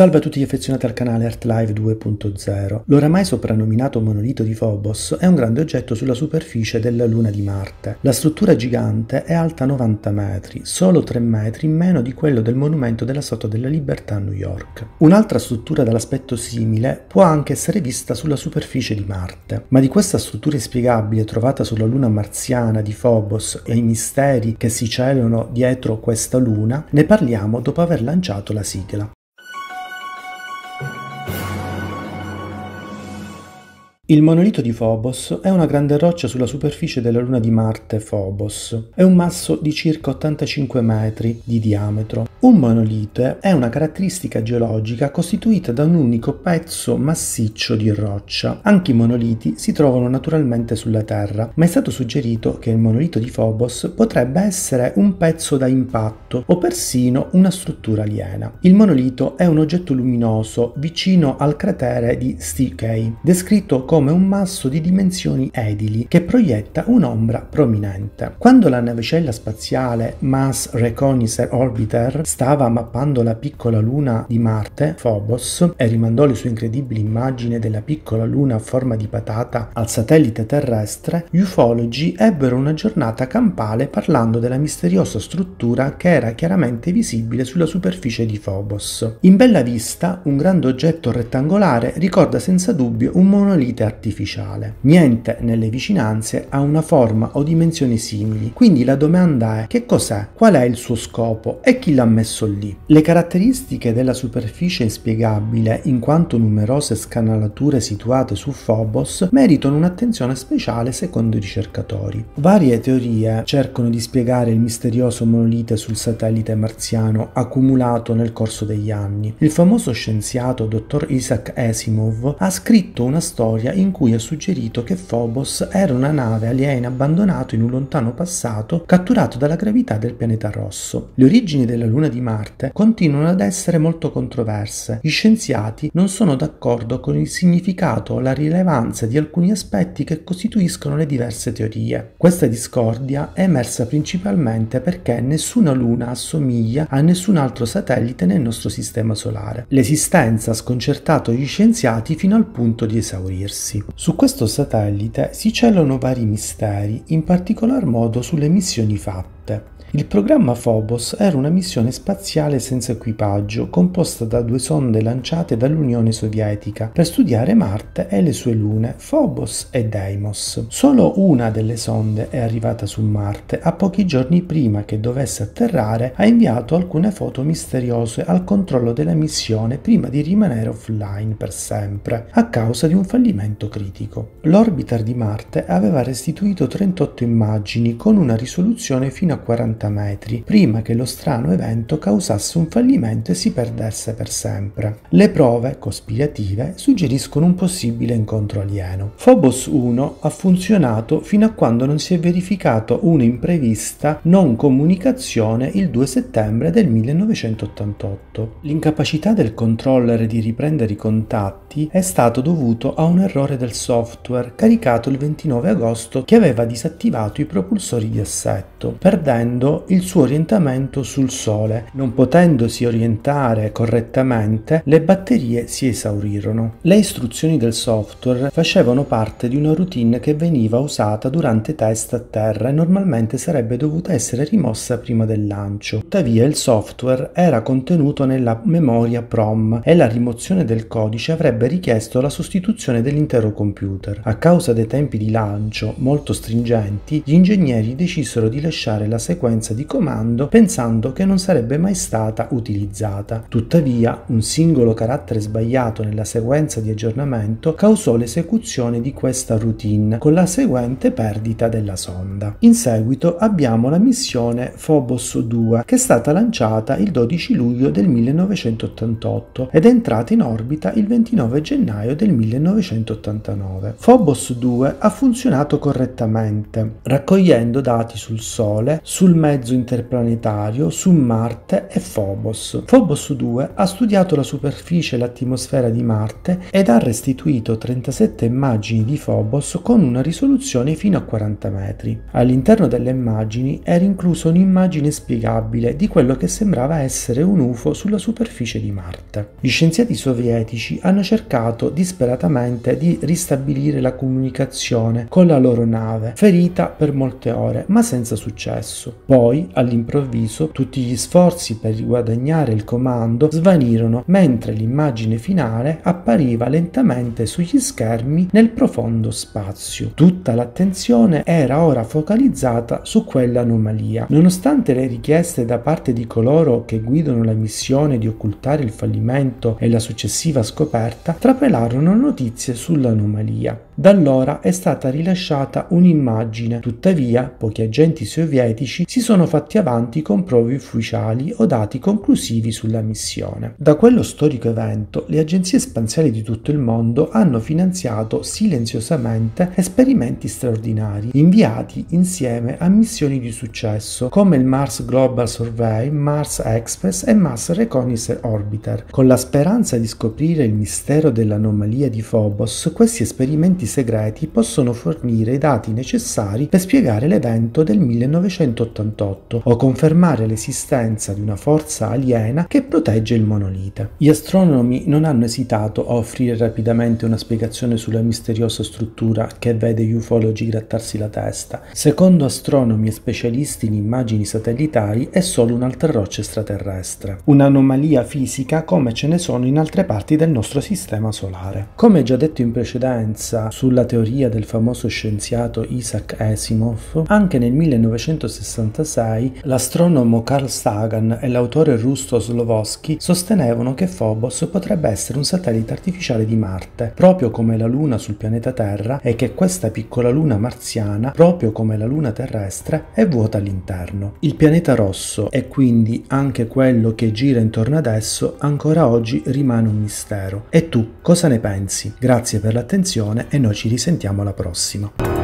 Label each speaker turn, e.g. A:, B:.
A: Salve a tutti gli affezionati al canale ArtLive 2.0. L'oramai soprannominato monolito di Phobos è un grande oggetto sulla superficie della Luna di Marte. La struttura gigante è alta 90 metri, solo 3 metri in meno di quello del monumento della Statua della Libertà a New York. Un'altra struttura dall'aspetto simile può anche essere vista sulla superficie di Marte, ma di questa struttura inspiegabile trovata sulla Luna marziana di Phobos e i misteri che si celano dietro questa Luna, ne parliamo dopo aver lanciato la sigla. Il monolito di Phobos è una grande roccia sulla superficie della luna di Marte, Phobos. È un masso di circa 85 metri di diametro un monolite è una caratteristica geologica costituita da un unico pezzo massiccio di roccia. Anche i monoliti si trovano naturalmente sulla Terra, ma è stato suggerito che il monolito di Phobos potrebbe essere un pezzo da impatto o persino una struttura aliena. Il monolito è un oggetto luminoso vicino al cratere di Stikey, descritto come un masso di dimensioni edili che proietta un'ombra prominente. Quando la navicella spaziale Mars Reconnaissance Orbiter stava mappando la piccola luna di Marte, Phobos, e rimandò le sue incredibili immagini della piccola luna a forma di patata al satellite terrestre, gli ufologi ebbero una giornata campale parlando della misteriosa struttura che era chiaramente visibile sulla superficie di Phobos. In bella vista, un grande oggetto rettangolare ricorda senza dubbio un monolite artificiale. Niente nelle vicinanze ha una forma o dimensioni simili, quindi la domanda è che cos'è, qual è il suo scopo e chi l'ha messo messo lì. Le caratteristiche della superficie inspiegabile, in quanto numerose scanalature situate su Phobos, meritano un'attenzione speciale secondo i ricercatori. Varie teorie cercano di spiegare il misterioso monolite sul satellite marziano accumulato nel corso degli anni. Il famoso scienziato dottor Isaac Asimov ha scritto una storia in cui ha suggerito che Phobos era una nave aliena abbandonata in un lontano passato, catturato dalla gravità del pianeta rosso. Le origini della luna di Marte continuano ad essere molto controverse. Gli scienziati non sono d'accordo con il significato o la rilevanza di alcuni aspetti che costituiscono le diverse teorie. Questa discordia è emersa principalmente perché nessuna luna assomiglia a nessun altro satellite nel nostro sistema solare. L'esistenza ha sconcertato gli scienziati fino al punto di esaurirsi. Su questo satellite si celano vari misteri, in particolar modo sulle missioni fatte. Il programma Phobos era una missione spaziale senza equipaggio, composta da due sonde lanciate dall'Unione Sovietica per studiare Marte e le sue lune, Phobos e Deimos. Solo una delle sonde è arrivata su Marte a pochi giorni prima che dovesse atterrare, ha inviato alcune foto misteriose al controllo della missione prima di rimanere offline per sempre, a causa di un fallimento critico. L'orbiter di Marte aveva restituito 38 immagini con una risoluzione fino a 40 50 metri, prima che lo strano evento causasse un fallimento e si perdesse per sempre. Le prove, cospirative, suggeriscono un possibile incontro alieno. Phobos 1 ha funzionato fino a quando non si è verificato un'imprevista non comunicazione il 2 settembre del 1988. L'incapacità del controller di riprendere i contatti è stato dovuto a un errore del software caricato il 29 agosto che aveva disattivato i propulsori di assetto, perdendo il suo orientamento sul Sole. Non potendosi orientare correttamente, le batterie si esaurirono. Le istruzioni del software facevano parte di una routine che veniva usata durante test a terra e normalmente sarebbe dovuta essere rimossa prima del lancio. Tuttavia il software era contenuto nella memoria PROM e la rimozione del codice avrebbe richiesto la sostituzione dell'intero computer. A causa dei tempi di lancio molto stringenti, gli ingegneri decisero di lasciare la sequenza sequenza di comando pensando che non sarebbe mai stata utilizzata. Tuttavia, un singolo carattere sbagliato nella sequenza di aggiornamento causò l'esecuzione di questa routine con la seguente perdita della sonda. In seguito abbiamo la missione Phobos 2 che è stata lanciata il 12 luglio del 1988 ed è entrata in orbita il 29 gennaio del 1989. Phobos 2 ha funzionato correttamente, raccogliendo dati sul Sole, sul mezzo mezzo interplanetario su Marte e Phobos. Phobos 2 ha studiato la superficie e l'atmosfera di Marte ed ha restituito 37 immagini di Phobos con una risoluzione fino a 40 metri. All'interno delle immagini era inclusa un'immagine spiegabile di quello che sembrava essere un UFO sulla superficie di Marte. Gli scienziati sovietici hanno cercato disperatamente di ristabilire la comunicazione con la loro nave, ferita per molte ore, ma senza successo. Poi, all'improvviso, tutti gli sforzi per riguadagnare il comando svanirono mentre l'immagine finale appariva lentamente sugli schermi nel profondo spazio. Tutta l'attenzione era ora focalizzata su quell'anomalia. Nonostante le richieste da parte di coloro che guidano la missione di occultare il fallimento e la successiva scoperta, trapelarono notizie sull'anomalia. Da allora è stata rilasciata un'immagine, tuttavia pochi agenti sovietici si si sono fatti avanti con prove ufficiali o dati conclusivi sulla missione. Da quello storico evento, le agenzie spaziali di tutto il mondo hanno finanziato silenziosamente esperimenti straordinari, inviati insieme a missioni di successo come il Mars Global Survey, Mars Express e Mars Reconnaissance Orbiter. Con la speranza di scoprire il mistero dell'anomalia di Phobos, questi esperimenti segreti possono fornire i dati necessari per spiegare l'evento del 1989 1988 o confermare l'esistenza di una forza aliena che protegge il monolite. Gli astronomi non hanno esitato a offrire rapidamente una spiegazione sulla misteriosa struttura che vede gli ufologi grattarsi la testa. Secondo astronomi e specialisti in immagini satellitari è solo un'altra roccia extraterrestre, un'anomalia fisica come ce ne sono in altre parti del nostro sistema solare. Come già detto in precedenza sulla teoria del famoso scienziato Isaac Asimov, anche nel 1966 1986, l'astronomo Carl Sagan e l'autore Rusto Slovoski sostenevano che Phobos potrebbe essere un satellite artificiale di Marte, proprio come la Luna sul pianeta Terra, e che questa piccola luna marziana, proprio come la Luna terrestre, è vuota all'interno. Il pianeta rosso, e quindi anche quello che gira intorno ad esso, ancora oggi rimane un mistero. E tu cosa ne pensi? Grazie per l'attenzione e noi ci risentiamo alla prossima.